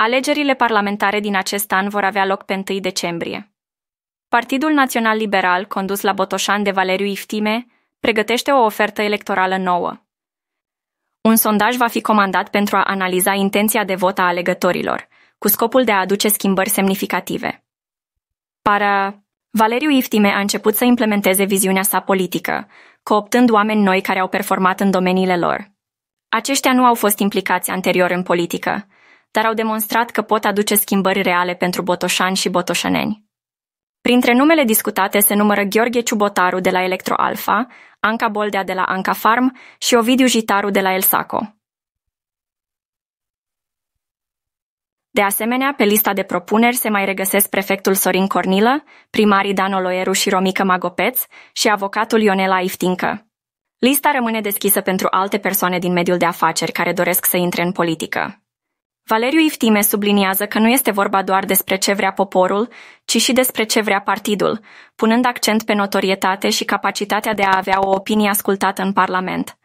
Alegerile parlamentare din acest an vor avea loc pe 1 decembrie. Partidul Național Liberal, condus la Botoșan de Valeriu Iftime, pregătește o ofertă electorală nouă. Un sondaj va fi comandat pentru a analiza intenția de vot a alegătorilor, cu scopul de a aduce schimbări semnificative. Para Valeriu Iftime a început să implementeze viziunea sa politică, cooptând oameni noi care au performat în domeniile lor. Aceștia nu au fost implicați anterior în politică, dar au demonstrat că pot aduce schimbări reale pentru botoșani și botoșăneni. Printre numele discutate se numără Gheorghe Ciubotaru de la Electroalfa, Anca Boldea de la Anca Farm și Ovidiu Jitaru de la Elsaco. De asemenea, pe lista de propuneri se mai regăsesc prefectul Sorin Cornilă, primarii Dan Oloieru și Romică Magopeț și avocatul Ionela Iftincă. Lista rămâne deschisă pentru alte persoane din mediul de afaceri care doresc să intre în politică. Valeriu Iftime subliniază că nu este vorba doar despre ce vrea poporul, ci și despre ce vrea partidul, punând accent pe notorietate și capacitatea de a avea o opinie ascultată în Parlament.